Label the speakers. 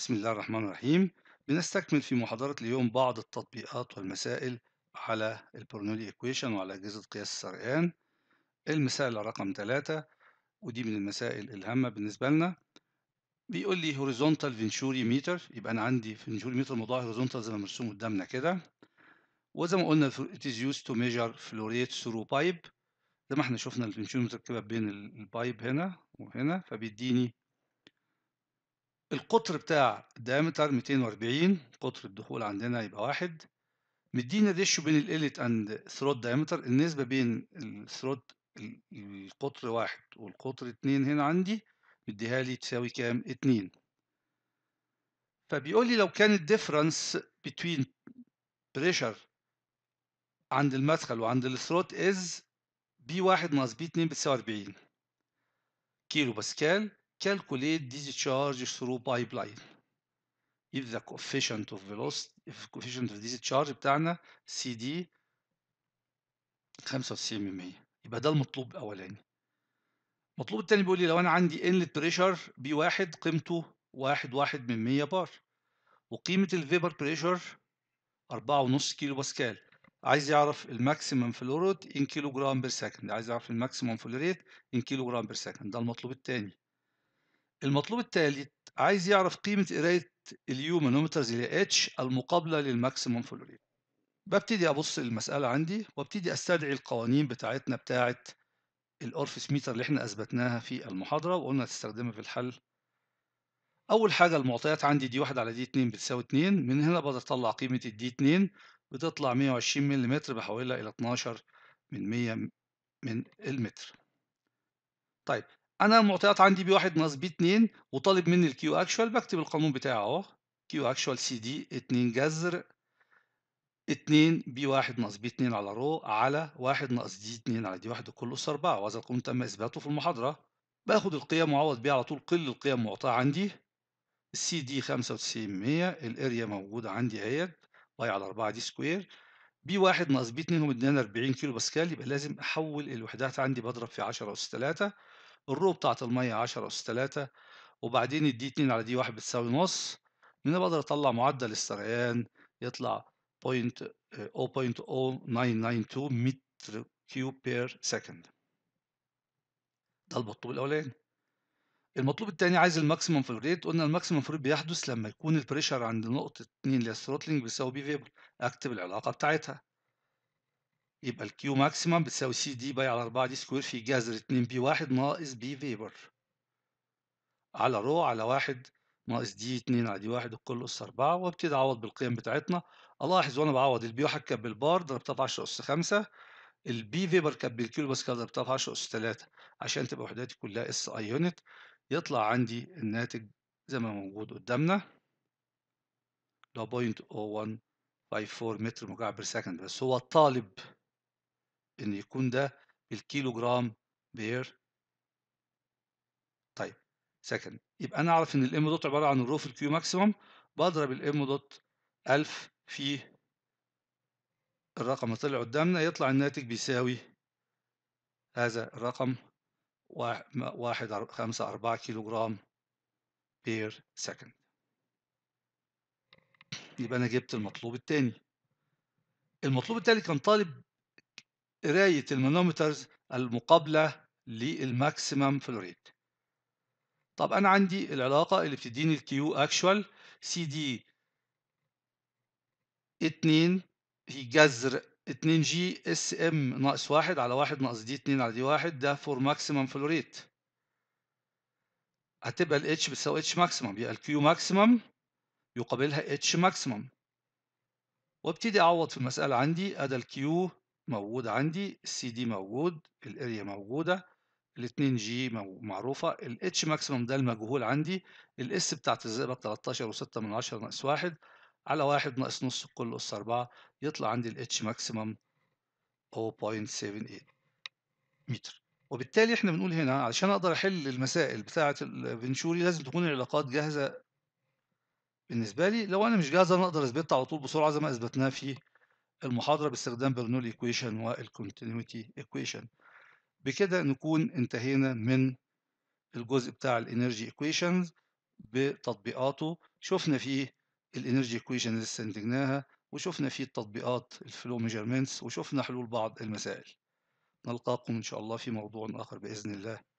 Speaker 1: بسم الله الرحمن الرحيم بنستكمل في محاضرة اليوم بعض التطبيقات والمسائل على البرنولي إيكويشن وعلى أجهزة قياس السرقان المسألة رقم 3 ودي من المسائل الهامة بالنسبة لنا بيقول لي هوريزونتال فينشوري ميتر يبقى أنا عندي فينشوري ميتر موضوع هوريزونتال زي ما مرسوم قدامنا كده وزي ما قلنا it is used to measure flow rate through pipe زي ما احنا شفنا ميتر كده بين البايب هنا وهنا فبيديني القطر بتاع الدايمتر 240 قطر الدخول عندنا يبقى واحد مدينا ريشيو بين الاليت اند ثروت دايمتر النسبة بين الثروت القطر واحد والقطر اتنين هنا عندي مديها لي تساوي كام؟ اتنين فبيقول لي لو كان الديفرنس between بريشر عند المدخل وعند الثروت از بي واحد ناقص بي اتنين بتساوي أربعين كيلو باسكال calculate this charge through pipeline if the coefficient of velocity if coefficient of this charge بتاعنا CD 95 95% يبقى ده المطلوب الاولاني المطلوب التاني بيقول لي لو انا عندي inlet pressure بي واحد قيمته واحد واحد من 100 بار وقيمة الفيبر بريشر أربعة ونص كيلو باسكال عايز يعرف الماكسيمم فلوريت ان كيلو جرام بير سكند عايز يعرف الماكسيمم فلوريت ان كيلو جرام بير سكند ده المطلوب التاني المطلوب التالت عايز يعرف قيمة قراية اليومانومترز اتش المقابلة للماكسيموم فلوريت ببتدي أبص المسألة عندي وابتدي أستدعي القوانين بتاعتنا بتاعة الأورفس ميتر اللي احنا أثبتناها في المحاضرة وقلنا هتستخدمها في الحل أول حاجة المعطيات عندي دي واحد على دي اتنين بتساوي اتنين من هنا بقدر أطلع قيمة الدي اتنين بتطلع 120 ملم بحولها إلى 12 من 100 من المتر طيب انا المعطيات عندي بواحد ناقص بي 2 وطالب مني الكيو اكشوال بكتب القانون بتاعه اهو كيو اكشوال سي دي 2 جذر 2 بي 1 ناقص بي 2 على رو على 1 ناقص دي 2 على دي 1 كله أس 4 وهذا القانون تم اثباته في المحاضره باخد القيم وعوض بيها على طول كل القيم المعطاه عندي السي دي ميه الاريا موجوده عندي اهيت باي على 4 دي سكوير بي 1 ناقص بي 2 هم ادانا كيلو باسكال يبقى لازم احول الوحدات عندي بضرب في 10 اس 3 الرو بتاعت المية عشرة أس تلاتة وبعدين الدي اتنين على دي واحد بتساوي نص من هنا بقدر أطلع معدل السريان يطلع بوينت 0.0992 آه، متر كيوب بير سكند ده المطلوب الأولاني المطلوب الثاني عايز الماكسيمم فلو ريت قلنا الماكسيمم فلو ريت بيحدث لما يكون البريشر عند نقطة 2 اللي هي بيساوي بي فيبر اكتب العلاقة بتاعتها يبقى الكيو ماكسيمم بتساوي سي دي باي على 4 دي سكوير في جذر 2 بي 1 ناقص بي فيبر على رو على 1 ناقص دي 2 على دي 1 الكل أس 4 وابتدي أعوض بالقيم بتاعتنا ألاحظ وأنا بعوض البي 1 كان بالبار ضربتها في 10 أس 5 البي فيبر كان بس باسكال ضربتها في 10 أس 3 عشان تبقى وحداتي كلها اس اي يونت يطلع عندي الناتج زي ما موجود قدامنا لو 0.0154 متر مكعب بير سكند بس هو الطالب إن يكون ده بالكيلو جرام بير طيب سكند يبقى أنا أعرف إن الإم دوت عبارة عن الرو في الكيو ماكسيمم بضرب الإم دوت 1000 في الرقم اللي طلع قدامنا يطلع الناتج بيساوي هذا الرقم واحد خمسة أربعة كيلو جرام بير سكند يبقى أنا جبت المطلوب التاني المطلوب التالي كان طالب قراية المانومترز المقابلة للماكسيمم فلوريت. طب أنا عندي العلاقة اللي بتديني الـ Q actual CD 2 في جذر 2 جي اس ام ناقص 1 على 1 ناقص دي 2 على دي 1 ده فور ماكسيمم فلوريت هتبقى ال H بتساوي H ماكسيمم يبقى ال Q ماكسيمم يقابلها H ماكسيمم وابتدي اعوض في المسألة عندي ادا ال Q موجود عندي السي دي موجود الاريا موجوده الاتنين جي معروفه الاتش ماكسيموم ده المجهول عندي الاس بتاعت الزئبق 13 و6 من 10 ناقص 1 على 1 ناقص نص كل اس 4 يطلع عندي الاتش ماكسيموم 0.78 متر وبالتالي احنا بنقول هنا علشان اقدر احل المسائل بتاعه الفينشوري لازم تكون العلاقات جاهزه بالنسبه لي لو انا مش جاهزه انا اقدر اثبتها على طول بسرعه زي ما اثبتناها في المحاضرة باستخدام برنول إيكويشن والكونتينيوتي إيكويشن بكده نكون انتهينا من الجزء بتاع الانرجي إيكويشنز بتطبيقاته شفنا فيه الانرجي إيكويشن اللي استنتجناها وشفنا فيه التطبيقات الفلو ميجرمنتس وشفنا حلول بعض المسائل نلقاكم إن شاء الله في موضوع آخر بإذن الله